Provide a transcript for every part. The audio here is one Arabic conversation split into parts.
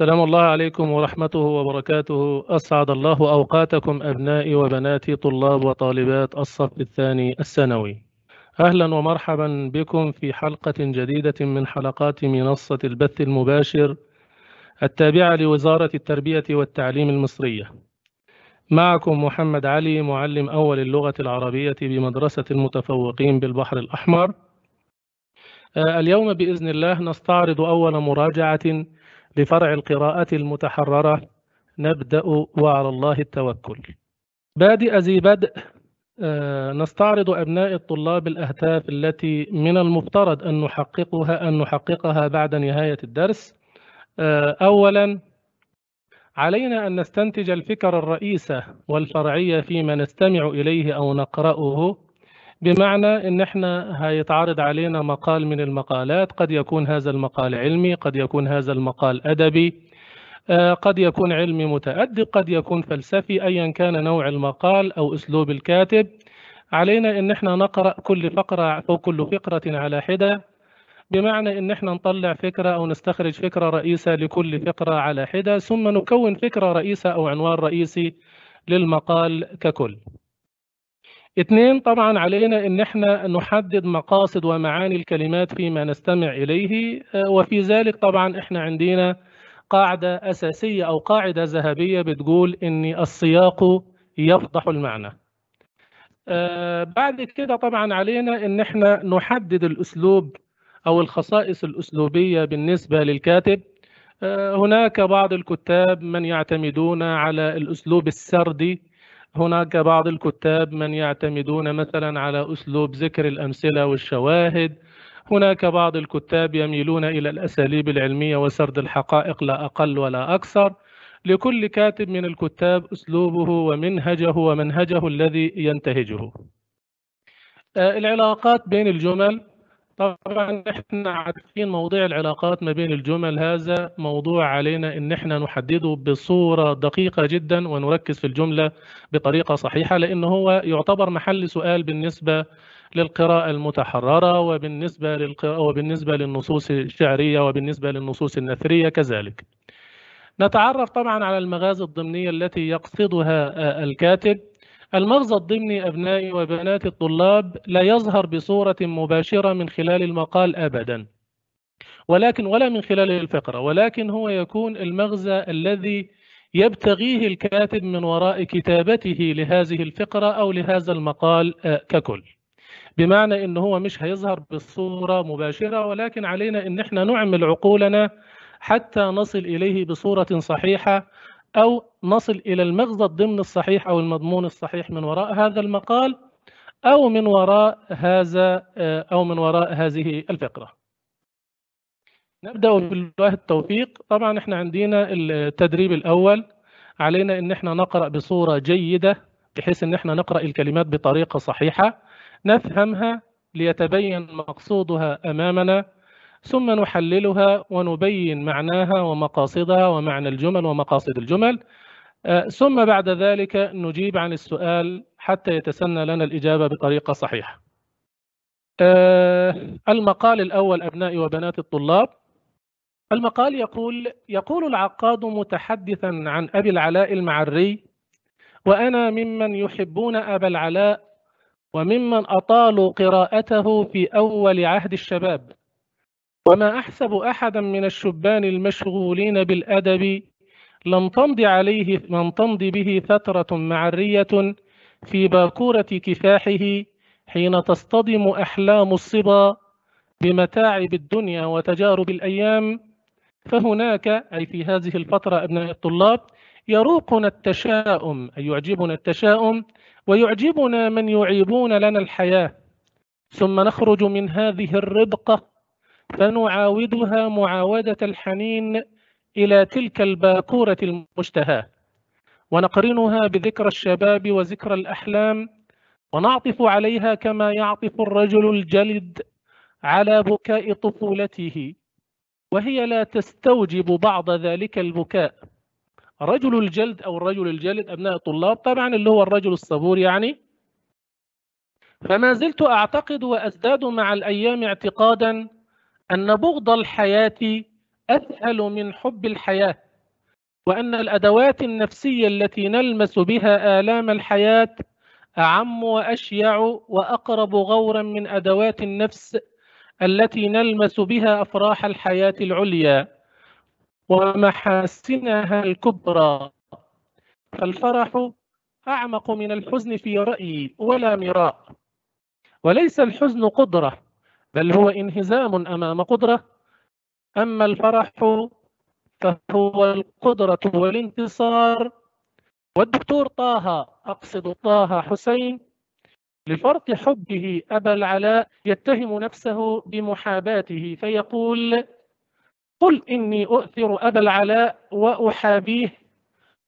السلام الله عليكم ورحمته وبركاته أسعد الله أوقاتكم أبنائي وبناتي طلاب وطالبات الصف الثاني الثانوي أهلا ومرحبا بكم في حلقة جديدة من حلقات منصة البث المباشر التابعة لوزارة التربية والتعليم المصرية معكم محمد علي معلم أول اللغة العربية بمدرسة المتفوقين بالبحر الأحمر آه، اليوم بإذن الله نستعرض أول مراجعة لفرع القراءة المتحررة نبدأ وعلى الله التوكل بادئ ذي بدء آه، نستعرض أبناء الطلاب الأهداف التي من المفترض أن نحققها أن نحققها بعد نهاية الدرس آه، أولا علينا أن نستنتج الفكر الرئيسة والفرعية فيما نستمع إليه أو نقرأه بمعنى ان احنا هيتعرض علينا مقال من المقالات قد يكون هذا المقال علمي قد يكون هذا المقال ادبي آه، قد يكون علمي متأدب قد يكون فلسفي ايا كان نوع المقال او اسلوب الكاتب علينا ان احنا نقرا كل فقره او كل فقره على حده بمعنى ان احنا نطلع فكره او نستخرج فكره رئيسه لكل فقره على حده ثم نكون فكره رئيسه او عنوان رئيسي للمقال ككل اثنين طبعا علينا ان احنا نحدد مقاصد ومعاني الكلمات فيما نستمع اليه آه، وفي ذلك طبعا احنا عندنا قاعده اساسيه او قاعده ذهبيه بتقول ان السياق يفضح المعنى آه، بعد كده طبعا علينا ان احنا نحدد الاسلوب او الخصائص الاسلوبيه بالنسبه للكاتب آه، هناك بعض الكتاب من يعتمدون على الاسلوب السردي هناك بعض الكتاب من يعتمدون مثلا على أسلوب ذكر الأمثلة والشواهد هناك بعض الكتاب يميلون إلى الأساليب العلمية وسرد الحقائق لا أقل ولا أكثر لكل كاتب من الكتاب أسلوبه ومنهجه ومنهجه الذي ينتهجه آه، العلاقات بين الجمل طبعا احنا عارفين مواضيع العلاقات ما بين الجمل هذا موضوع علينا ان احنا نحدده بصوره دقيقه جدا ونركز في الجمله بطريقه صحيحه لانه هو يعتبر محل سؤال بالنسبه للقراءة المتحررة وبالنسبة للقراءة وبالنسبة للنصوص الشعرية وبالنسبة للنصوص النثرية كذلك. نتعرف طبعا على المغازي الضمنية التي يقصدها آه، الكاتب المغزى الضمني أبنائي وبنات الطلاب لا يظهر بصورة مباشرة من خلال المقال أبدا ولكن ولا من خلال الفقرة ولكن هو يكون المغزى الذي يبتغيه الكاتب من وراء كتابته لهذه الفقرة أو لهذا المقال آه، ككل بمعنى ان هو مش هيظهر بالصوره مباشره ولكن علينا ان احنا نعمل عقولنا حتى نصل اليه بصوره صحيحه أو نصل إلى المغزى الضمن الصحيح أو المضمون الصحيح من وراء هذا المقال أو من وراء هذا آه، أو من وراء هذه الفقرة نبدأ بالله التوفيق طبعا احنا عندنا التدريب الأول علينا ان احنا نقرأ بصورة جيدة بحيث ان احنا نقرأ الكلمات بطريقة صحيحة نفهمها ليتبين مقصودها أمامنا ثم نحللها ونبين معناها ومقاصدها ومعنى الجمل ومقاصد الجمل آه، ثم بعد ذلك نجيب عن السؤال حتى يتسنى لنا الإجابة بطريقة صحيحة آه، المقال الأول أبنائي وبنات الطلاب المقال يقول يقول العقاد متحدثا عن أبي العلاء المعري وأنا ممن يحبون أبا العلاء وممن أطالوا قراءته في أول عهد الشباب وما أحسب أحدا من الشبان المشغولين بالأدب لم تمض عليه من تمضي به فترة معرية في باكورة كفاحه حين تصطدم أحلام الصبا بمتاعب الدنيا وتجارب الأيام فهناك أي في هذه الفترة أبناء الطلاب يروقنا التشاؤم أي يعجبنا التشاؤم ويعجبنا من يعيبون لنا الحياة ثم نخرج من هذه الربقة فنعاودها معاودة الحنين إلى تلك الباكورة المشتهاة ونقرنها بذكرى الشباب وذكرى الأحلام ونعطف عليها كما يعطف الرجل الجلد على بكاء طفولته وهي لا تستوجب بعض ذلك البكاء رجل الجلد أو الرجل الجلد أبناء الطلاب طبعا اللي هو الرجل الصبور يعني فما زلت أعتقد وأزداد مع الأيام اعتقادا أن بغض الحياة أسهل من حب الحياة وأن الأدوات النفسية التي نلمس بها آلام الحياة أعم وأشيع وأقرب غورا من أدوات النفس التي نلمس بها أفراح الحياة العليا ومحاسنها الكبرى فالفرح أعمق من الحزن في رأيي ولا مراء وليس الحزن قدرة بل هو انهزام أمام قدرة أما الفرح فهو القدرة والانتصار والدكتور طه أقصد طه حسين لفرط حبه أبا العلاء يتهم نفسه بمحاباته فيقول قل إني أؤثر أبا العلاء وأحابيه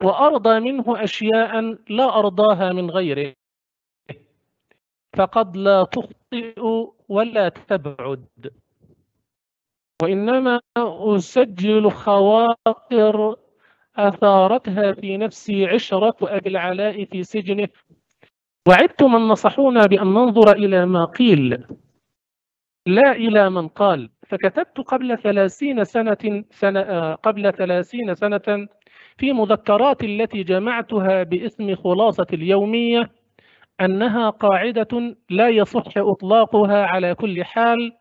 وأرضى منه أشياء لا أرضاها من غيره فقد لا تخطئ ولا تبعد وإنما أسجل خواطر أثارتها في نفسي عشرة أبي العلاء في سجنه وعدت من نصحونا بأن ننظر إلى ما قيل لا إلى من قال فكتبت قبل ثلاثين سنة, سنة قبل ثلاثين سنة في مذكرات التي جمعتها باسم خلاصة اليومية أنها قاعدة لا يصح إطلاقها على كل حال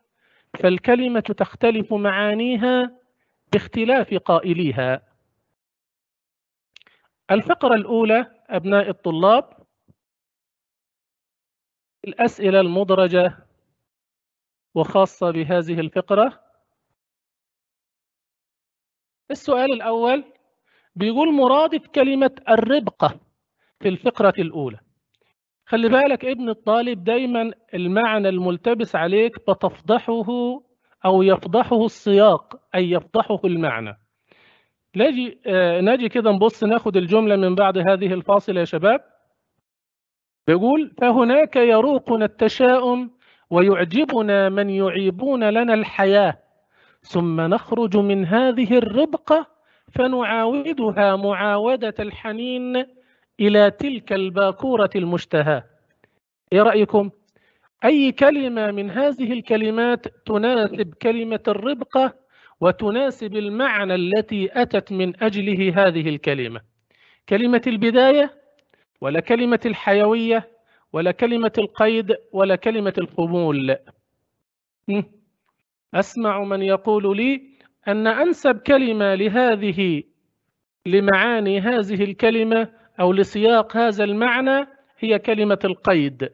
فالكلمة تختلف معانيها باختلاف قائليها الفقرة الأولى أبناء الطلاب الأسئلة المدرجة وخاصة بهذه الفقرة السؤال الأول بيقول مرادف كلمة الربقة في الفقرة الأولى خلي بالك ابن الطالب دايما المعنى الملتبس عليك بتفضحه أو يفضحه السياق أي يفضحه المعنى نجي آه نجي كده نبص ناخد الجملة من بعد هذه الفاصلة يا شباب بيقول فهناك يروقنا التشاؤم ويعجبنا من يعيبون لنا الحياة ثم نخرج من هذه الربقة فنعاودها معاودة الحنين إلى تلك الباكورة المشتهاة إيه رأيكم؟ أي كلمة من هذه الكلمات تناسب كلمة الربقة وتناسب المعنى التي أتت من أجله هذه الكلمة كلمة البداية ولا كلمة الحيوية ولا كلمة القيد ولا كلمة القبول أسمع من يقول لي أن أنسب كلمة لهذه لمعاني هذه الكلمة أو لسياق هذا المعنى هي كلمة القيد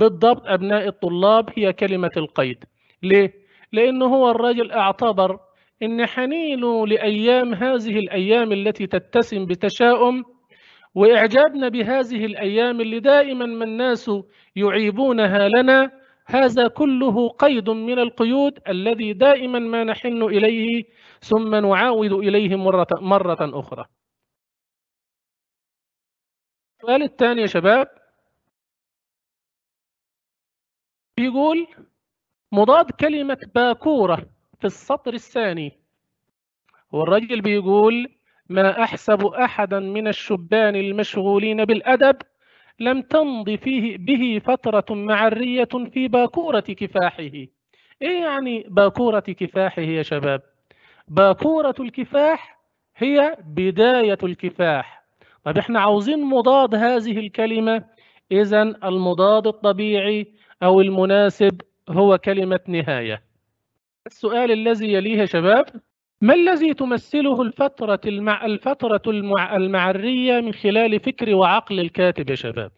بالضبط أبناء الطلاب هي كلمة القيد ليه؟ لأنه هو الرجل اعتبر أن حنينه لأيام هذه الأيام التي تتسم بتشاؤم وإعجابنا بهذه الأيام اللي دائما ما الناس يعيبونها لنا هذا كله قيد من القيود الذي دائما ما نحن إليه ثم نعاود إليه مرة, مرة أخرى السؤال الثاني يا شباب بيقول مضاد كلمة باكورة في السطر الثاني والرجل بيقول ما أحسب أحدا من الشبان المشغولين بالأدب لم تمض فيه به فترة معرية في باكورة كفاحه إيه يعني باكورة كفاحه يا شباب؟ باكورة الكفاح هي بداية الكفاح طب احنا عاوزين مضاد هذه الكلمة إذا المضاد الطبيعي أو المناسب هو كلمة نهاية السؤال الذي يليه يا شباب ما الذي تمثله الفترة المع... الفترة المع... المعرية من خلال فكر وعقل الكاتب يا شباب؟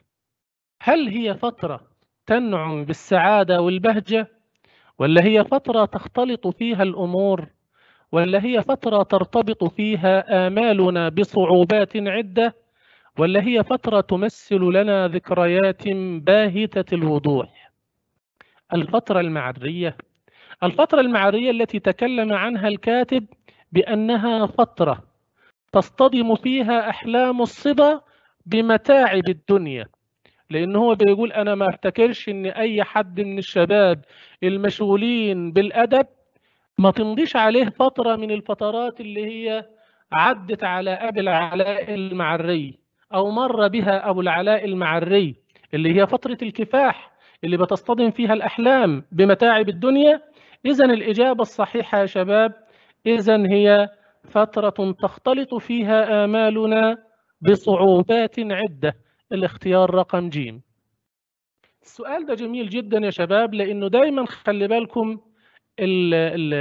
هل هي فترة تنعم بالسعادة والبهجة؟ ولا هي فترة تختلط فيها الأمور؟ ولا هي فترة ترتبط فيها آمالنا بصعوبات عدة؟ ولا هي فترة تمثل لنا ذكريات باهتة الوضوح الفترة المعرية الفترة المعرية التي تكلم عنها الكاتب بأنها فترة تصطدم فيها أحلام الصبا بمتاعب الدنيا لأن هو بيقول أنا ما افتكرش إن أي حد من الشباب المشغولين بالأدب ما تمضيش عليه فترة من الفترات اللي هي عدت على أبي العلاء المعري أو مر بها أبو العلاء المعري اللي هي فترة الكفاح اللي بتصطدم فيها الأحلام بمتاعب الدنيا إذا الإجابة الصحيحة يا شباب إذا هي فترة تختلط فيها آمالنا بصعوبات عدة الاختيار رقم جيم السؤال ده جميل جدا يا شباب لأنه دايما خلي بالكم ال ال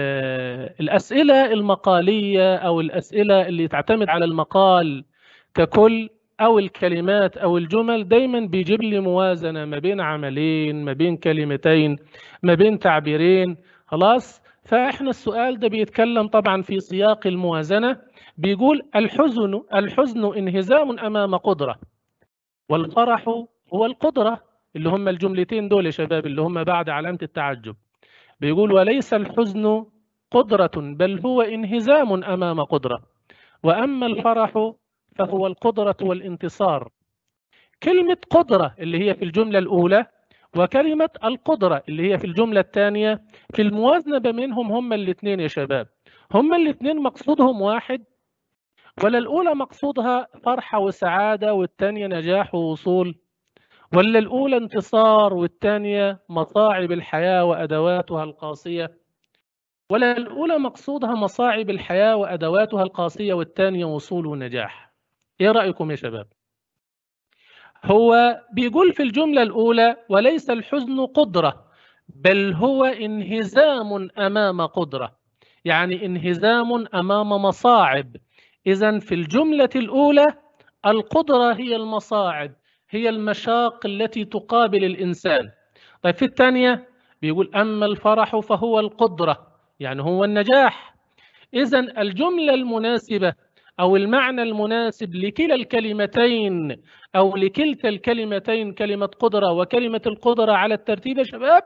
الأسئلة المقالية أو الأسئلة اللي تعتمد على المقال ككل او الكلمات او الجمل دايما بيجيب لي موازنه ما بين عملين ما بين كلمتين ما بين تعبيرين خلاص فاحنا السؤال ده بيتكلم طبعا في سياق الموازنه بيقول الحزن الحزن انهزام امام قدره والفرح هو القدره اللي هم الجملتين دول يا شباب اللي هم بعد علامه التعجب بيقول وليس الحزن قدره بل هو انهزام امام قدره واما الفرح فهو القدرة والانتصار كلمة قدرة اللي هي في الجملة الأولى وكلمة القدرة اللي هي في الجملة الثانية في الموازنة بينهم هما الاثنين يا شباب هما الاثنين مقصودهم واحد ولا الأولى مقصودها فرحة وسعادة والثانية نجاح ووصول ولا الأولى انتصار والثانية مصاعب الحياة وأدواتها القاسية ولا الأولى مقصودها مصاعب الحياة وأدواتها القاسية والثانية وصول ونجاح ايه رايكم يا شباب هو بيقول في الجمله الاولى وليس الحزن قدره بل هو انهزام امام قدره يعني انهزام امام مصاعب اذا في الجمله الاولى القدره هي المصاعب هي المشاق التي تقابل الانسان طيب في الثانيه بيقول اما الفرح فهو القدره يعني هو النجاح اذا الجمله المناسبه أو المعنى المناسب لكلا الكلمتين أو لكلتا الكلمتين كلمة قدرة وكلمة القدرة على الترتيب يا شباب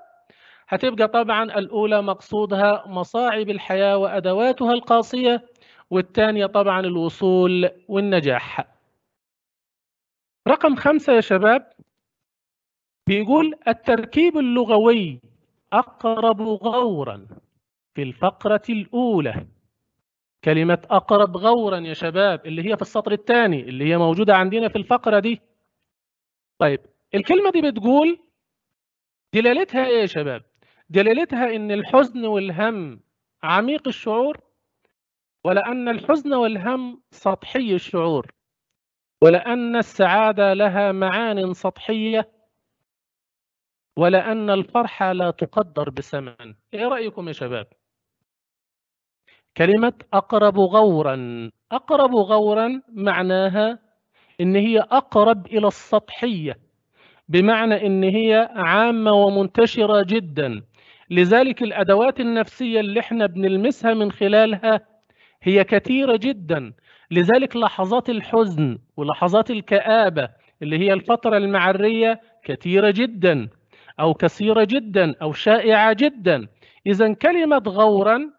هتبقى طبعا الأولى مقصودها مصاعب الحياة وأدواتها القاسية والثانية طبعا الوصول والنجاح رقم خمسة يا شباب بيقول التركيب اللغوي أقرب غورا في الفقرة الأولى كلمة أقرب غورا يا شباب اللي هي في السطر الثاني اللي هي موجودة عندنا في الفقرة دي طيب الكلمة دي بتقول دلالتها إيه يا شباب دلالتها إن الحزن والهم عميق الشعور ولأن الحزن والهم سطحي الشعور ولأن السعادة لها معان سطحية ولأن الفرحة لا تقدر بثمن إيه رأيكم يا شباب؟ كلمة أقرب غورا أقرب غورا معناها إن هي أقرب إلى السطحية بمعنى إن هي عامة ومنتشرة جدا لذلك الأدوات النفسية اللي احنا بنلمسها من خلالها هي كثيرة جدا لذلك لحظات الحزن ولحظات الكآبة اللي هي الفترة المعرية كثيرة جدا أو كثيرة جدا أو شائعة جدا إذا كلمة غورا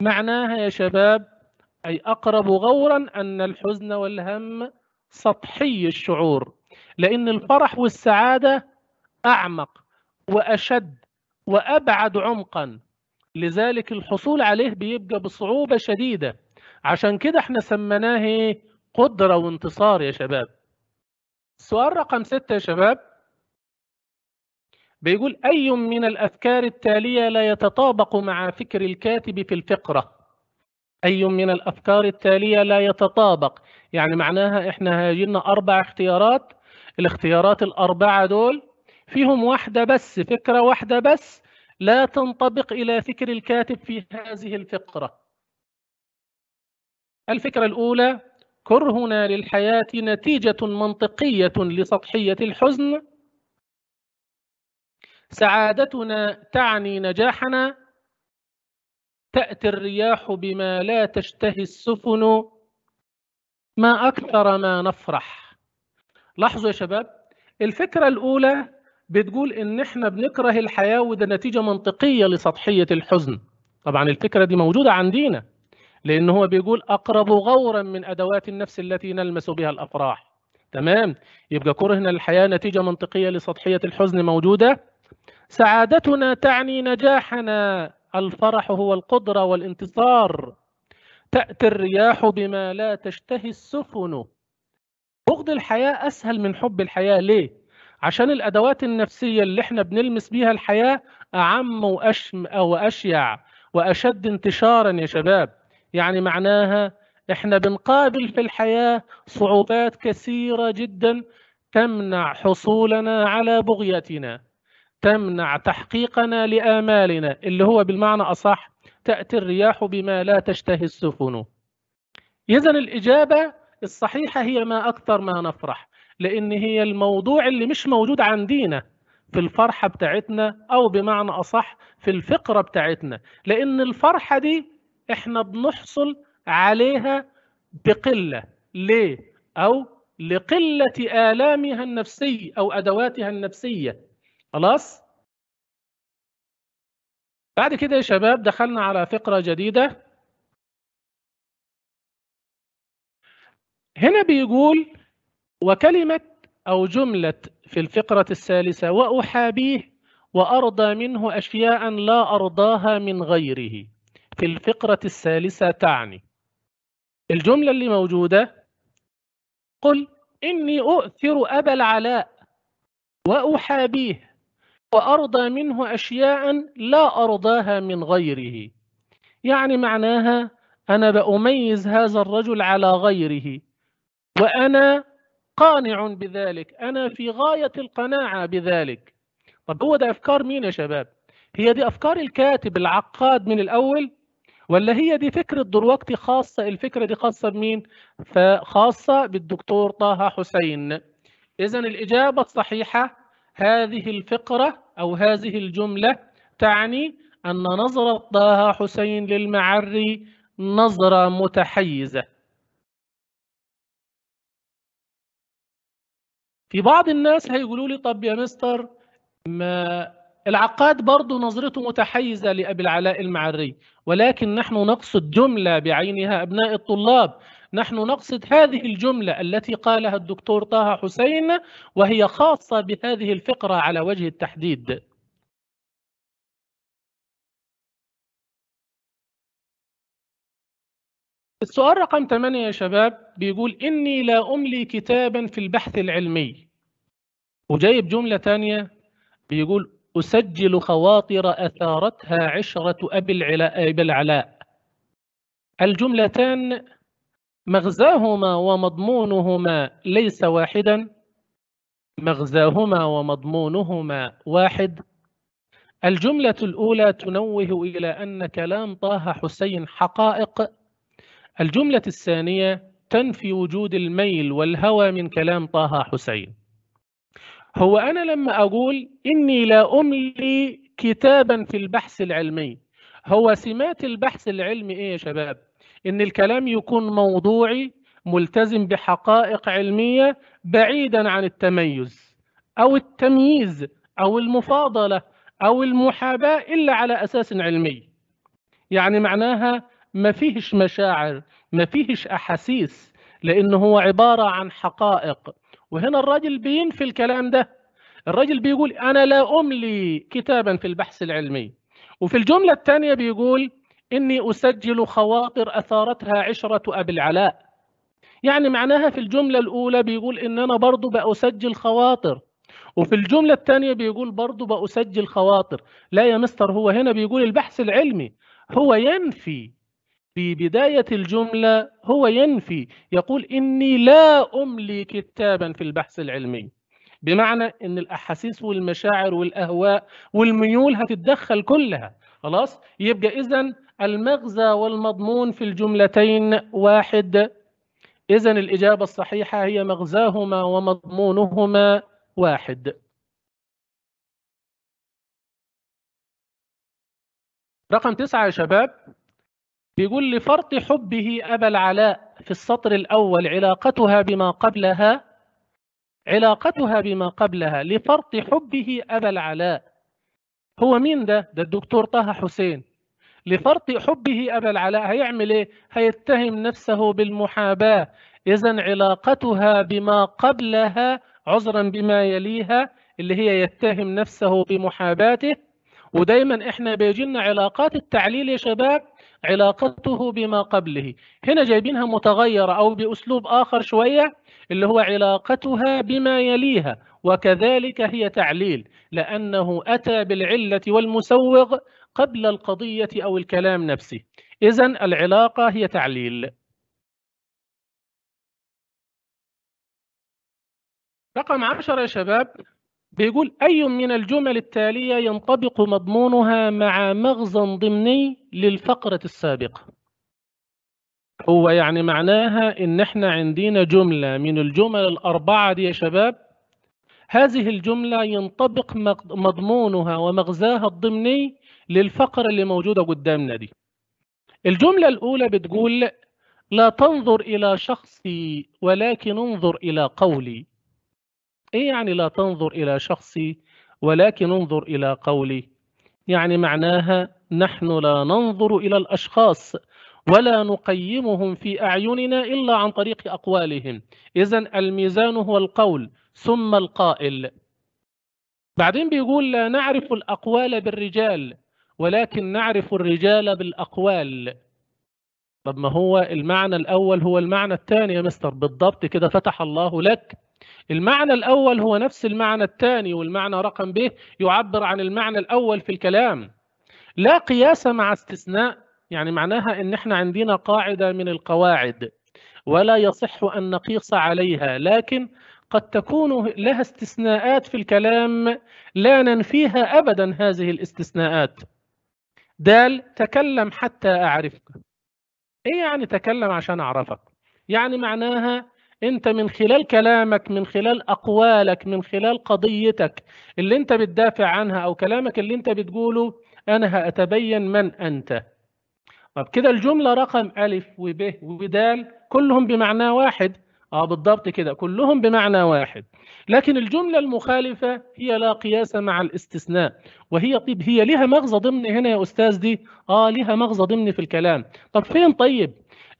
معناها يا شباب أي أقرب غورا أن الحزن والهم سطحي الشعور لأن الفرح والسعادة أعمق وأشد وأبعد عمقا لذلك الحصول عليه بيبقى بصعوبة شديدة عشان كده احنا سميناه قدرة وانتصار يا شباب السؤال رقم ستة يا شباب بيقول أي من الأفكار التالية لا يتطابق مع فكر الكاتب في الفقرة أي من الأفكار التالية لا يتطابق يعني معناها إحنا هاجلنا أربع اختيارات الاختيارات الأربعة دول فيهم واحدة بس فكرة واحدة بس لا تنطبق إلى فكر الكاتب في هذه الفقرة الفكرة الأولى كرهنا للحياة نتيجة منطقية لسطحية الحزن سعادتنا تعني نجاحنا تأتي الرياح بما لا تشتهي السفن ما أكثر ما نفرح لاحظوا يا شباب الفكرة الأولى بتقول إن إحنا بنكره الحياة وده نتيجة منطقية لسطحية الحزن طبعا الفكرة دي موجودة عندنا لأن هو بيقول أقرب غورا من أدوات النفس التي نلمس بها الأفراح تمام يبقى كرهنا الحياة نتيجة منطقية لسطحية الحزن موجودة سعادتنا تعني نجاحنا الفرح هو القدرة والانتصار تأتي الرياح بما لا تشتهي السفن بغض الحياة أسهل من حب الحياة ليه؟ عشان الأدوات النفسية اللي احنا بنلمس بيها الحياة أعم وأشم أو أشيع وأشد انتشارا يا شباب يعني معناها احنا بنقابل في الحياة صعوبات كثيرة جدا تمنع حصولنا على بغيتنا تمنع تحقيقنا لآمالنا اللي هو بالمعنى أصح تأتي الرياح بما لا تشتهي السفن إذا الإجابة الصحيحة هي ما أكثر ما نفرح لأن هي الموضوع اللي مش موجود عندينا في الفرحة بتاعتنا أو بمعنى أصح في الفقرة بتاعتنا لأن الفرحة دي إحنا بنحصل عليها بقلة ليه؟ أو لقلة آلامها النفسي أو أدواتها النفسية خلاص بعد كده يا شباب دخلنا على فقرة جديدة هنا بيقول وكلمة أو جملة في الفقرة الثالثة وأحابيه وأرضى منه أشياء لا أرضاها من غيره في الفقرة الثالثة تعني الجملة اللي موجودة قل إني أؤثر أبا العلاء وأحابيه وأرضى منه أشياء لا أرضاها من غيره يعني معناها أنا بأميز هذا الرجل على غيره وأنا قانع بذلك أنا في غاية القناعة بذلك طب هو ده أفكار مين يا شباب هي دي أفكار الكاتب العقاد من الأول ولا هي دي فكرة دلوقتي خاصة الفكرة دي خاصة بمين فخاصة بالدكتور طه حسين إذا الإجابة الصحيحة هذه الفقرة أو هذه الجملة تعني أن نظرة طه حسين للمعري نظرة متحيزة في بعض الناس هيقولوا لي طب يا مستر ما العقاد برضه نظرته متحيزة لأبي العلاء المعري ولكن نحن نقصد جملة بعينها أبناء الطلاب نحن نقصد هذه الجملة التي قالها الدكتور طه حسين وهي خاصة بهذه الفقرة على وجه التحديد السؤال رقم 8 يا شباب بيقول إني لا أملي كتابا في البحث العلمي وجايب جملة ثانية بيقول أسجل خواطر أثارتها عشرة أبي العلاء الجملتان مغزاهما ومضمونهما ليس واحدا مغزاهما ومضمونهما واحد الجملة الأولى تنوه إلى أن كلام طه حسين حقائق الجملة الثانية تنفي وجود الميل والهوى من كلام طه حسين هو أنا لما أقول إني لا أملي كتابا في البحث العلمي هو سمات البحث العلمي إيه يا شباب ان الكلام يكون موضوعي ملتزم بحقائق علمية بعيدا عن التميز او التمييز او المفاضلة او المحاباة الا على اساس علمي يعني معناها ما فيهش مشاعر ما فيهش احاسيس لانه هو عبارة عن حقائق وهنا الراجل بينفي الكلام ده الراجل بيقول انا لا املي كتابا في البحث العلمي وفي الجملة الثانية بيقول إني أسجل خواطر أثارتها عشرة أبي العلاء يعني معناها في الجملة الأولى بيقول إن أنا برضو بأسجل خواطر وفي الجملة الثانية بيقول برضو بأسجل خواطر لا يا مستر هو هنا بيقول البحث العلمي هو ينفي في بداية الجملة هو ينفي يقول إني لا أملي كتابا في البحث العلمي بمعنى إن الأحاسيس والمشاعر والأهواء والميول هتتدخل كلها خلاص يبقى إذا المغزى والمضمون في الجملتين واحد إذا الإجابة الصحيحة هي مغزاهما ومضمونهما واحد رقم تسعة يا شباب بيقول لفرط حبه أبا العلاء في السطر الأول علاقتها بما قبلها علاقتها بما قبلها لفرط حبه أبا العلاء هو مين ده؟ ده الدكتور طه حسين لفرط حبه أبا العلاء هيعمل إيه؟ هيتهم نفسه بالمحاباة إذا علاقتها بما قبلها عذرا بما يليها اللي هي يتهم نفسه بمحاباته ودايما احنا بيجينا علاقات التعليل يا شباب علاقته بما قبله هنا جايبينها متغيرة أو بأسلوب آخر شوية اللي هو علاقتها بما يليها وكذلك هي تعليل لأنه أتى بالعلة والمسوغ قبل القضية أو الكلام نفسه إذا العلاقة هي تعليل رقم عشر يا شباب بيقول أي من الجمل التالية ينطبق مضمونها مع مغزى ضمني للفقرة السابقة هو يعني معناها إن إحنا عندنا جملة من الجمل الأربعة دي يا شباب هذه الجملة ينطبق مضمونها ومغزاها الضمني للفقرة اللي موجودة قدامنا دي الجملة الأولى بتقول لا تنظر إلى شخصي ولكن انظر إلى قولي إيه يعني لا تنظر إلى شخصي ولكن انظر إلى قولي يعني معناها نحن لا ننظر إلى الأشخاص ولا نقيمهم في أعيننا إلا عن طريق أقوالهم إذا الميزان هو القول ثم القائل بعدين بيقول لا نعرف الأقوال بالرجال ولكن نعرف الرجال بالأقوال طب ما هو المعنى الأول هو المعنى الثاني يا مستر بالضبط كده فتح الله لك المعنى الأول هو نفس المعنى الثاني والمعنى رقم به يعبر عن المعنى الأول في الكلام لا قياس مع استثناء يعني معناها ان احنا عندنا قاعدة من القواعد ولا يصح أن نقيس عليها لكن قد تكون لها استثناءات في الكلام لا ننفيها أبدا هذه الاستثناءات دال تكلم حتى أعرفك إيه يعني تكلم عشان أعرفك يعني معناها أنت من خلال كلامك من خلال أقوالك من خلال قضيتك اللي أنت بتدافع عنها أو كلامك اللي أنت بتقوله أنا هأتبين من أنت طب كده الجملة رقم ألف وب ودال كلهم بمعنى واحد اه بالضبط كده كلهم بمعنى واحد لكن الجملة المخالفة هي لا قياس مع الاستثناء وهي طيب هي لها مغزى ضمن هنا يا أستاذ دي اه لها مغزى ضمن في الكلام طب فين طيب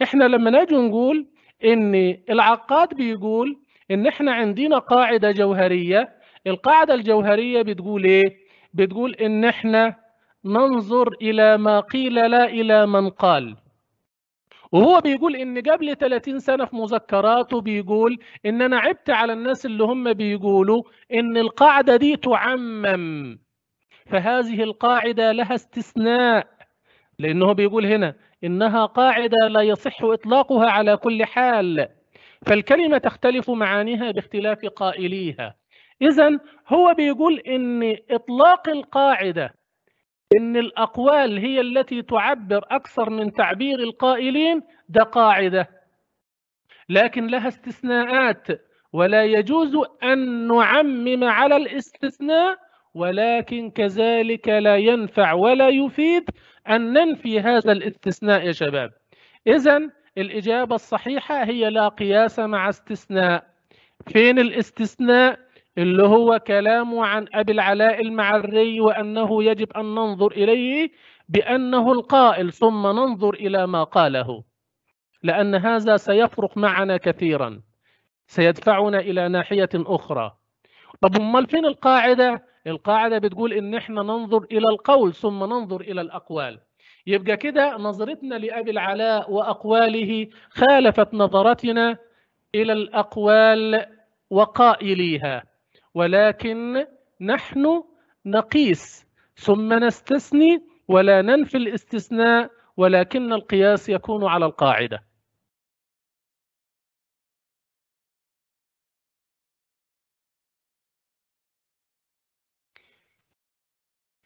احنا لما نجي نقول ان العقاد بيقول ان احنا عندنا قاعدة جوهرية القاعدة الجوهرية بتقول ايه بتقول ان احنا ننظر الى ما قيل لا الى من قال وهو بيقول ان قبل 30 سنه في مذكراته بيقول ان انا عبت على الناس اللي هم بيقولوا ان القاعده دي تعمم فهذه القاعده لها استثناء لانه بيقول هنا انها قاعده لا يصح اطلاقها على كل حال فالكلمه تختلف معانيها باختلاف قائليها اذا هو بيقول ان اطلاق القاعده ان الاقوال هي التي تعبر اكثر من تعبير القائلين ده قاعده لكن لها استثناءات ولا يجوز ان نعمم على الاستثناء ولكن كذلك لا ينفع ولا يفيد ان ننفي هذا الاستثناء يا شباب اذا الاجابه الصحيحه هي لا قياس مع استثناء فين الاستثناء اللي هو كلامه عن أبي العلاء المعري وأنه يجب أن ننظر إليه بأنه القائل ثم ننظر إلى ما قاله لأن هذا سيفرق معنا كثيرا سيدفعنا إلى ناحية أخرى طب امال فين القاعدة؟ القاعدة بتقول إن إحنا ننظر إلى القول ثم ننظر إلى الأقوال يبقى كده نظرتنا لأبي العلاء وأقواله خالفت نظرتنا إلى الأقوال وقائليها ولكن نحن نقيس ثم نستثني ولا ننفي الاستثناء ولكن القياس يكون على القاعدة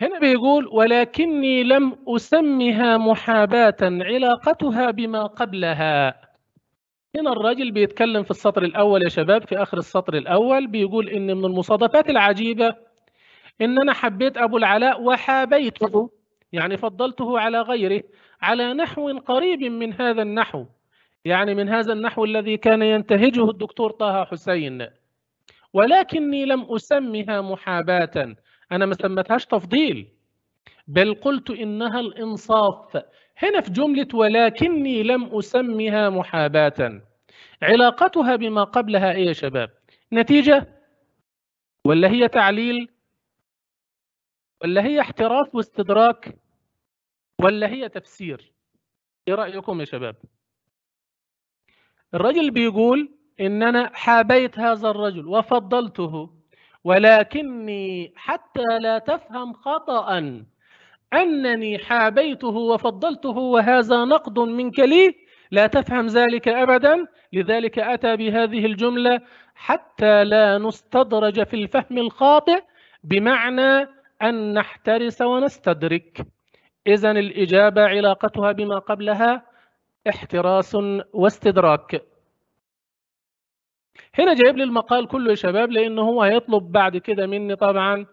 هنا بيقول ولكني لم أسمها محاباة علاقتها بما قبلها هنا الراجل بيتكلم في السطر الأول يا شباب في آخر السطر الأول بيقول إن من المصادفات العجيبة إن أنا حبيت أبو العلاء وحابيته يعني فضلته على غيره على نحو قريب من هذا النحو يعني من هذا النحو الذي كان ينتهجه الدكتور طه حسين ولكني لم أسمها محاباة أنا ما سمتهاش تفضيل بل قلت إنها الإنصاف هنا في جملة ولكني لم أسمها محاباة علاقتها بما قبلها إيه يا شباب نتيجة ولا هي تعليل ولا هي احتراف واستدراك ولا هي تفسير ايه رأيكم يا شباب الرجل بيقول ان انا حابيت هذا الرجل وفضلته ولكني حتى لا تفهم خطأ أنني حابيته وفضلته وهذا نقد منك لي لا تفهم ذلك أبدا لذلك أتى بهذه الجملة حتى لا نستدرج في الفهم الخاطئ بمعنى أن نحترس ونستدرك إذا الإجابة علاقتها بما قبلها احتراس واستدراك هنا جايب لي المقال كله يا شباب لأنه هو هيطلب بعد كده مني طبعا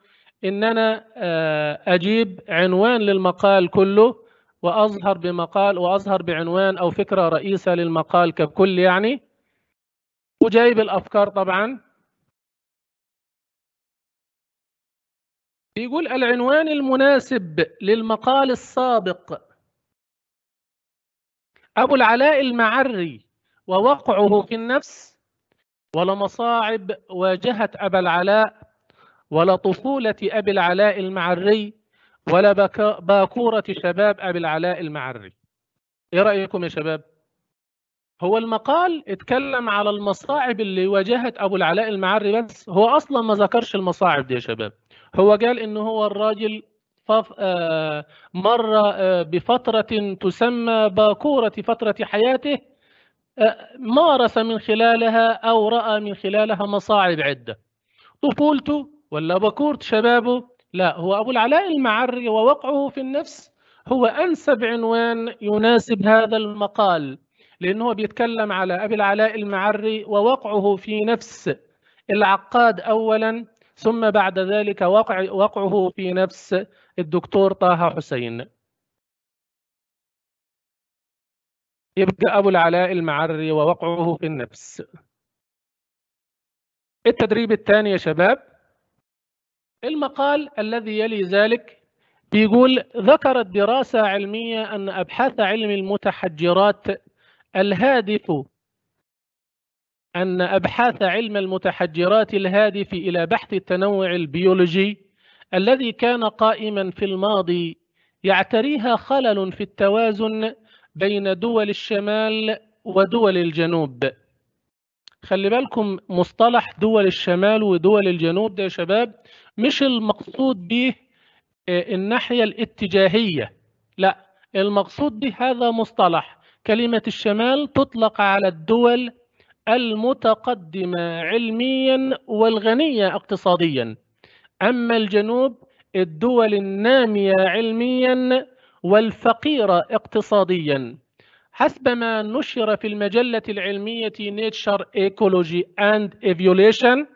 ان انا آه، اجيب عنوان للمقال كله واظهر بمقال واظهر بعنوان او فكره رئيسه للمقال ككل يعني وجايب الافكار طبعا بيقول العنوان المناسب للمقال السابق أبو العلاء المعري ووقعه في النفس ولمصاعب واجهت أبا العلاء ولا طفولة أبي العلاء المعري ولا باكورة شباب أبي العلاء المعري إيه رأيكم يا شباب؟ هو المقال اتكلم على المصاعب اللي واجهت أبو العلاء المعري بس هو أصلا ما ذكرش المصاعب دي يا شباب هو قال إن هو الراجل آه، مر آه، بفترة تسمى باكورة فترة حياته آه، مارس من خلالها أو رأى من خلالها مصاعب عدة طفولته ولا بكورت شبابه لا هو أبو العلاء المعري ووقعه في النفس هو أنسب عنوان يناسب هذا المقال لأنه بيتكلم على أبي العلاء المعري ووقعه في نفس العقاد أولا ثم بعد ذلك وقع وقعه في نفس الدكتور طه حسين يبقى أبو العلاء المعري ووقعه في النفس التدريب الثاني يا شباب المقال الذي يلي ذلك بيقول ذكرت دراسة علمية أن أبحاث علم المتحجرات الهادف أن أبحاث علم المتحجرات الهادف إلى بحث التنوع البيولوجي الذي كان قائما في الماضي يعتريها خلل في التوازن بين دول الشمال ودول الجنوب خلي بالكم مصطلح دول الشمال ودول الجنوب ده يا شباب مش المقصود به آه، الناحية الاتجاهية لا المقصود به هذا مصطلح كلمة الشمال تطلق على الدول المتقدمة علميا والغنية اقتصاديا أما الجنوب الدول النامية علميا والفقيرة اقتصاديا حسب ما نشر في المجلة العلمية Nature Ecology and Evolution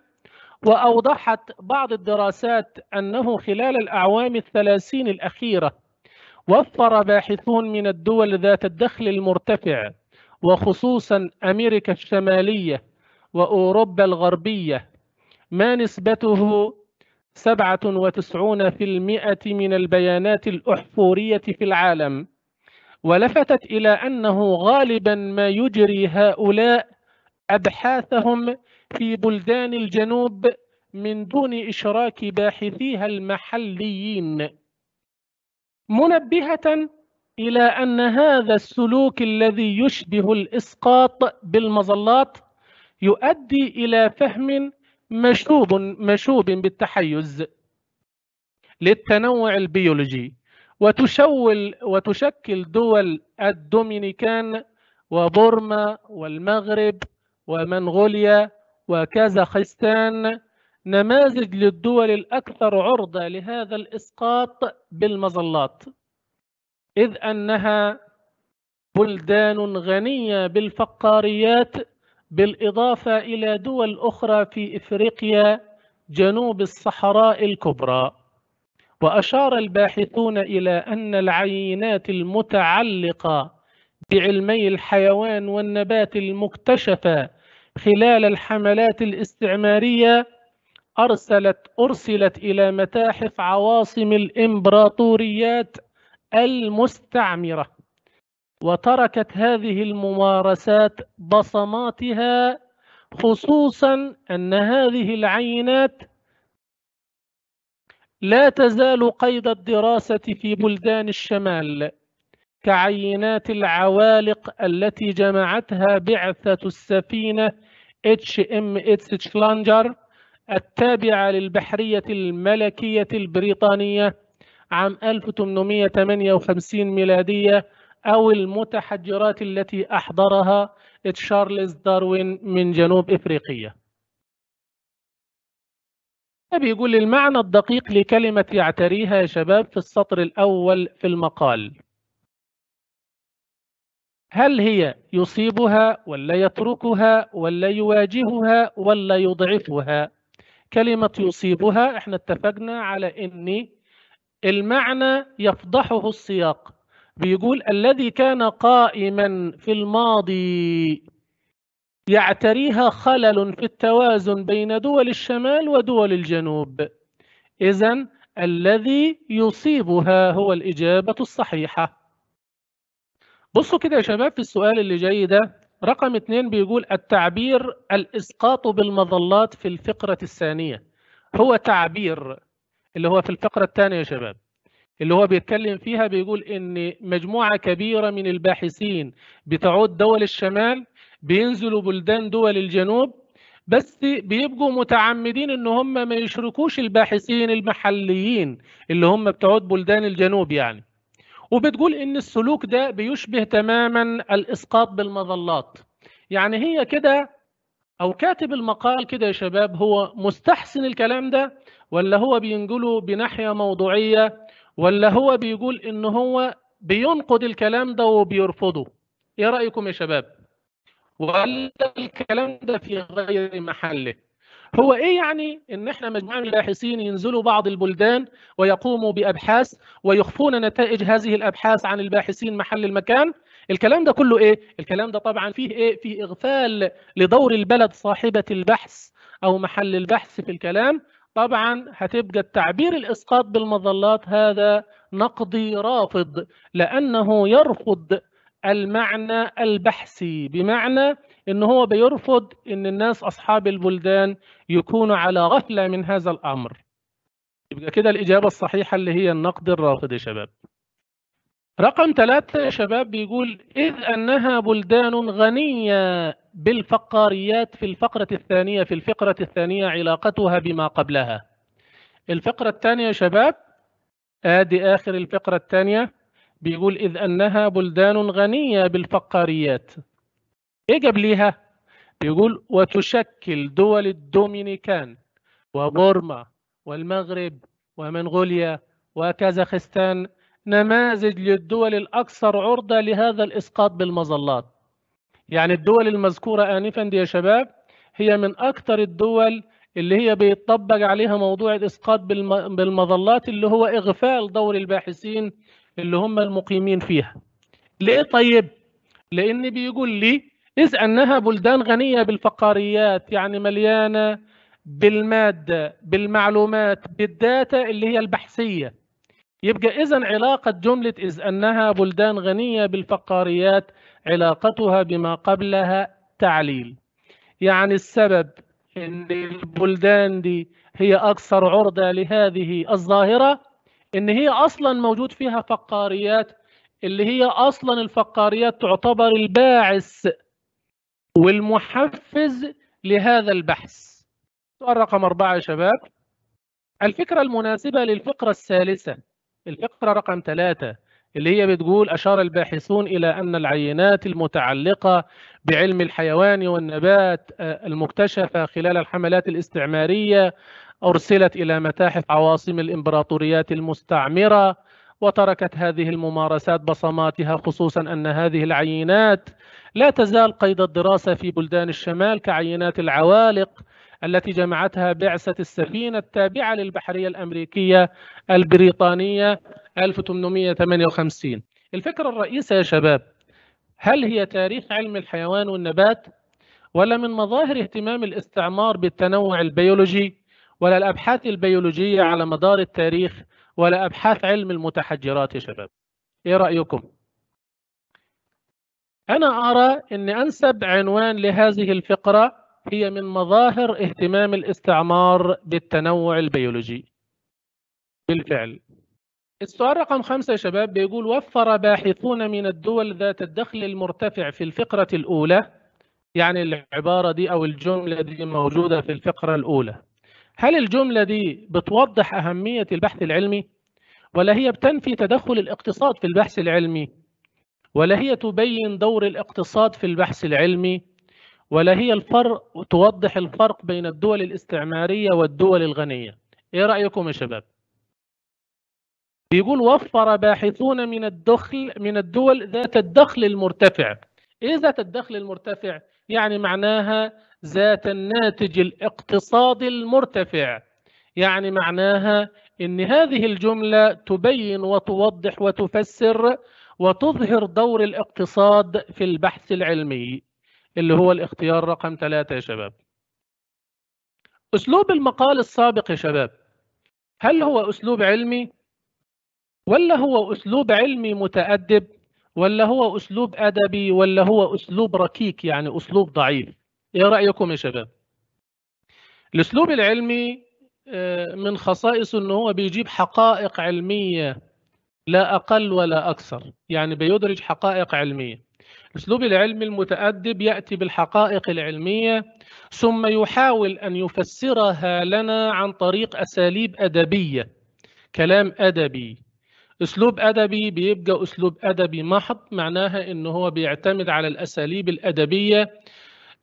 وأوضحت بعض الدراسات أنه خلال الأعوام الثلاثين الأخيرة وفر باحثون من الدول ذات الدخل المرتفع وخصوصا أمريكا الشمالية وأوروبا الغربية ما نسبته 97% من البيانات الأحفورية في العالم ولفتت إلى أنه غالبا ما يجري هؤلاء أبحاثهم في بلدان الجنوب من دون إشراك باحثيها المحليين منبهة إلى أن هذا السلوك الذي يشبه الإسقاط بالمظلات يؤدي إلى فهم مشوب مشوب بالتحيز للتنوع البيولوجي وتشول وتشكل دول الدومينيكان وبورما والمغرب ومنغوليا وكازاخستان نماذج للدول الأكثر عرضة لهذا الإسقاط بالمظلات إذ أنها بلدان غنية بالفقاريات بالإضافة إلى دول أخرى في إفريقيا جنوب الصحراء الكبرى وأشار الباحثون إلى أن العينات المتعلقة بعلمي الحيوان والنبات المكتشفة خلال الحملات الاستعمارية أرسلت أرسلت إلى متاحف عواصم الإمبراطوريات المستعمرة وتركت هذه الممارسات بصماتها خصوصا أن هذه العينات لا تزال قيد الدراسة في بلدان الشمال كعينات العوالق التي جمعتها بعثة السفينة اتش ام اتس تشلانجر التابعة للبحرية الملكية البريطانية عام 1858 ميلادية أو المتحجرات التي أحضرها تشارلز داروين من جنوب إفريقيا بيقول المعنى الدقيق لكلمة يعتريها يا شباب في السطر الأول في المقال هل هي يصيبها ولا يتركها ولا يواجهها ولا يضعفها كلمة يصيبها احنا اتفقنا على ان المعنى يفضحه السياق بيقول الذي كان قائما في الماضي يعتريها خلل في التوازن بين دول الشمال ودول الجنوب إذا الذي يصيبها هو الإجابة الصحيحة بصوا كده يا شباب في السؤال اللي جاي ده رقم اثنين بيقول التعبير الإسقاط بالمظلات في الفقرة الثانية هو تعبير اللي هو في الفقرة الثانية يا شباب اللي هو بيتكلم فيها بيقول إن مجموعة كبيرة من الباحثين بتعود دول الشمال بينزلوا بلدان دول الجنوب بس بيبقوا متعمدين ان هم ما يشركوش الباحثين المحليين اللي هم بتعود بلدان الجنوب يعني وبتقول ان السلوك ده بيشبه تماما الاسقاط بالمظلات يعني هي كده او كاتب المقال كده يا شباب هو مستحسن الكلام ده ولا هو بينقله بناحيه موضوعيه ولا هو بيقول ان هو بينقد الكلام ده وبيرفضه ايه رايكم يا شباب ولا الكلام ده في غير محله هو ايه يعني ان احنا مجموعه من الباحثين ينزلوا بعض البلدان ويقوموا بابحاث ويخفون نتائج هذه الابحاث عن الباحثين محل المكان الكلام ده كله ايه الكلام ده طبعا فيه ايه فيه اغفال لدور البلد صاحبه البحث او محل البحث في الكلام طبعا هتبقى التعبير الاسقاط بالمظلات هذا نقدي رافض لانه يرفض المعنى البحثي بمعنى ان هو بيرفض ان الناس اصحاب البلدان يكونوا على غفله من هذا الامر يبقى كده الاجابه الصحيحه اللي هي النقد الرافض يا شباب رقم ثلاثة يا شباب بيقول إذ أنها بلدان غنية بالفقاريات في الفقرة الثانية في الفقرة الثانية علاقتها بما قبلها الفقرة الثانية يا شباب آدي آخر الفقرة الثانية بيقول إذ أنها بلدان غنية بالفقاريات ايه ليها بيقول وتشكل دول الدومينيكان وبورما والمغرب ومنغوليا وكازاخستان نماذج للدول الأكثر عرضة لهذا الإسقاط بالمظلات يعني الدول المذكورة آنفا دي يا شباب هي من أكثر الدول اللي هي بيطبق عليها موضوع الإسقاط بالمظلات اللي هو إغفال دور الباحثين اللي هم المقيمين فيها ليه طيب لأن بيقول لي إذ أنها بلدان غنية بالفقاريات يعني مليانة بالمادة بالمعلومات بالداتا اللي هي البحثية يبقى إذا علاقة جملة إذ أنها بلدان غنية بالفقاريات علاقتها بما قبلها تعليل يعني السبب ان البلدان دي هي اكثر عرضه لهذه الظاهره ان هي اصلا موجود فيها فقاريات اللي هي اصلا الفقاريات تعتبر الباعث والمحفز لهذا البحث سؤال رقم أربعة يا شباب الفكرة المناسبة للفقرة الثالثة الفقرة رقم ثلاثة اللي هي بتقول أشار الباحثون إلى أن العينات المتعلقة بعلم الحيوان والنبات آه، المكتشفة خلال الحملات الاستعمارية أرسلت إلى متاحف عواصم الإمبراطوريات المستعمرة وتركت هذه الممارسات بصماتها خصوصا أن هذه العينات لا تزال قيد الدراسة في بلدان الشمال كعينات العوالق التي جمعتها بعثة السفينة التابعة للبحرية الأمريكية البريطانية 1858 الفكرة الرئيسة يا شباب هل هي تاريخ علم الحيوان والنبات ولا من مظاهر اهتمام الاستعمار بالتنوع البيولوجي ولا الأبحاث البيولوجية على مدار التاريخ ولا أبحاث علم المتحجرات يا شباب إيه رأيكم؟ أنا أرى أن أنسب عنوان لهذه الفقرة هي من مظاهر اهتمام الاستعمار بالتنوع البيولوجي بالفعل السؤال رقم خمسة يا شباب بيقول وفر باحثون من الدول ذات الدخل المرتفع في الفقرة الأولى يعني العبارة دي أو الجملة دي موجودة في الفقرة الأولى هل الجملة دي بتوضح أهمية البحث العلمي؟ ولا هي بتنفي تدخل الاقتصاد في البحث العلمي؟ ولا هي تبين دور الاقتصاد في البحث العلمي؟ ولا هي الفرق توضح الفرق بين الدول الاستعمارية والدول الغنية؟ إيه رأيكم يا شباب؟ بيقول وفر باحثون من الدخل من الدول ذات الدخل المرتفع ايه ذات الدخل المرتفع يعني معناها ذات الناتج الاقتصادي المرتفع يعني معناها ان هذه الجملة تبين وتوضح وتفسر وتظهر دور الاقتصاد في البحث العلمي اللي هو الاختيار رقم ثلاثة يا شباب أسلوب المقال السابق يا شباب هل هو أسلوب علمي ولا هو أسلوب علمي متأدب ولا هو أسلوب أدبي ولا هو أسلوب ركيك يعني أسلوب ضعيف ايه رايكم يا شباب الاسلوب العلمي آه، من خصائصه ان هو بيجيب حقائق علميه لا اقل ولا اكثر يعني بيدرج حقائق علميه الاسلوب العلمي المتادب ياتي بالحقائق العلميه ثم يحاول ان يفسرها لنا عن طريق اساليب ادبيه كلام ادبي اسلوب ادبي بيبقى اسلوب ادبي محض معناها ان هو بيعتمد على الاساليب الادبيه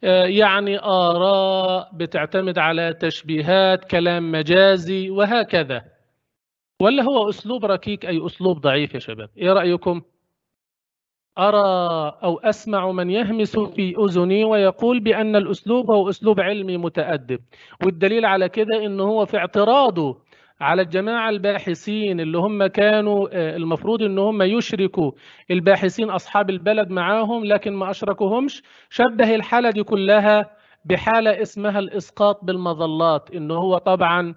آه، يعني آراء بتعتمد على تشبيهات كلام مجازي وهكذا ولا هو أسلوب ركيك أي أسلوب ضعيف يا شباب إيه رأيكم؟ أرى أو أسمع من يهمس في أذني ويقول بأن الأسلوب هو أسلوب علمي متأدب والدليل على كده إن هو في اعتراضه على الجماعة الباحثين اللي هم كانوا آه، المفروض ان هم يشركوا الباحثين اصحاب البلد معاهم لكن ما اشركوهمش شبه الحالة دي كلها بحالة اسمها الاسقاط بالمظلات ان هو طبعا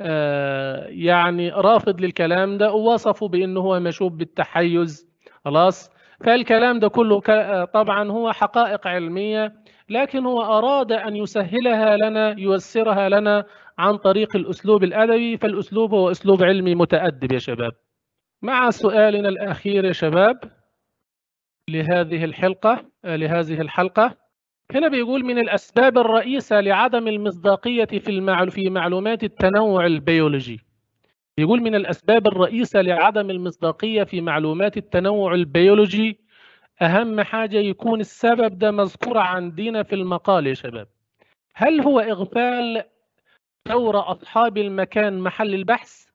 آه، يعني رافض للكلام ده ووصفه بان هو مشوب بالتحيز خلاص فالكلام ده كله آه، طبعا هو حقائق علمية لكن هو أراد أن يسهلها لنا ييسرها لنا عن طريق الأسلوب الأدبي فالأسلوب هو أسلوب علمي متأدب يا شباب مع سؤالنا الأخير يا شباب لهذه الحلقة لهذه الحلقة هنا بيقول من الأسباب الرئيسة لعدم المصداقية في في معلومات التنوع البيولوجي يقول من الأسباب الرئيسة لعدم المصداقية في معلومات التنوع البيولوجي أهم حاجة يكون السبب ده مذكور عندنا في المقال يا شباب هل هو إغفال دور أصحاب المكان محل البحث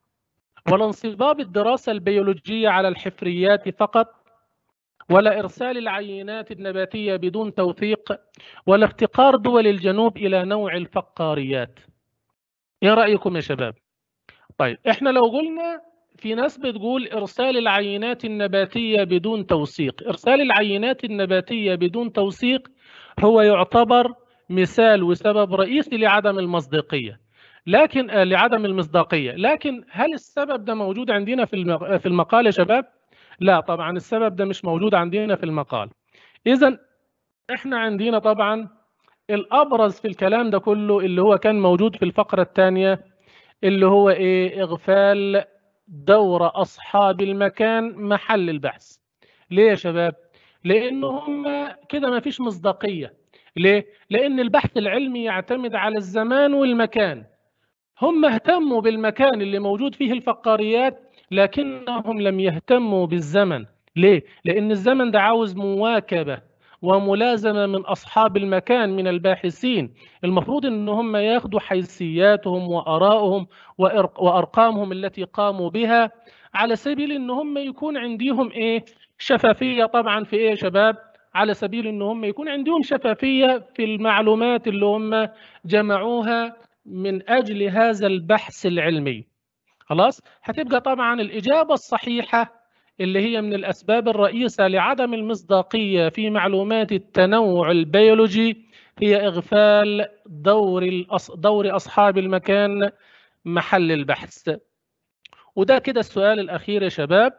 ولا انصباب الدراسة البيولوجية على الحفريات فقط ولا إرسال العينات النباتية بدون توثيق ولا افتقار دول الجنوب إلى نوع الفقاريات إيه رأيكم يا شباب؟ طيب إحنا لو قلنا في ناس بتقول إرسال العينات النباتية بدون توثيق إرسال العينات النباتية بدون توثيق هو يعتبر مثال وسبب رئيسي لعدم المصداقية لكن آه، لعدم المصداقيه لكن هل السبب ده موجود عندنا في في المقال يا شباب لا طبعا السبب ده مش موجود عندنا في المقال اذا احنا عندنا طبعا الابرز في الكلام ده كله اللي هو كان موجود في الفقره الثانيه اللي هو ايه اغفال دور اصحاب المكان محل البحث ليه يا شباب لان هم كده ما فيش مصداقيه ليه لان البحث العلمي يعتمد على الزمان والمكان هم اهتموا بالمكان اللي موجود فيه الفقاريات لكنهم لم يهتموا بالزمن ليه؟ لأن الزمن ده عاوز مواكبة وملازمة من أصحاب المكان من الباحثين المفروض أن هم ياخدوا حيثياتهم وأرائهم وأرقامهم التي قاموا بها على سبيل أن هم يكون عندهم إيه؟ شفافية طبعا في إيه يا شباب؟ على سبيل أن هم يكون عندهم شفافية في المعلومات اللي هم جمعوها من أجل هذا البحث العلمي خلاص هتبقى طبعا الإجابة الصحيحة اللي هي من الأسباب الرئيسة لعدم المصداقية في معلومات التنوع البيولوجي هي إغفال دور, الأص... دور أصحاب المكان محل البحث وده كده السؤال الأخير يا شباب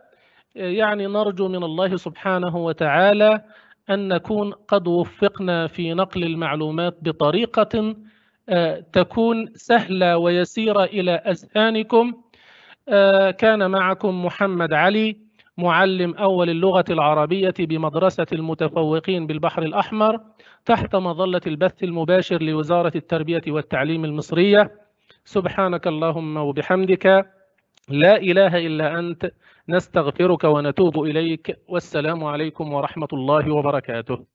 يعني نرجو من الله سبحانه وتعالى أن نكون قد وفقنا في نقل المعلومات بطريقة آه، تكون سهلة ويسيرة إلى أذهانكم آه، كان معكم محمد علي معلم أول اللغة العربية بمدرسة المتفوقين بالبحر الأحمر تحت مظلة البث المباشر لوزارة التربية والتعليم المصرية سبحانك اللهم وبحمدك لا إله إلا أنت نستغفرك ونتوب إليك والسلام عليكم ورحمة الله وبركاته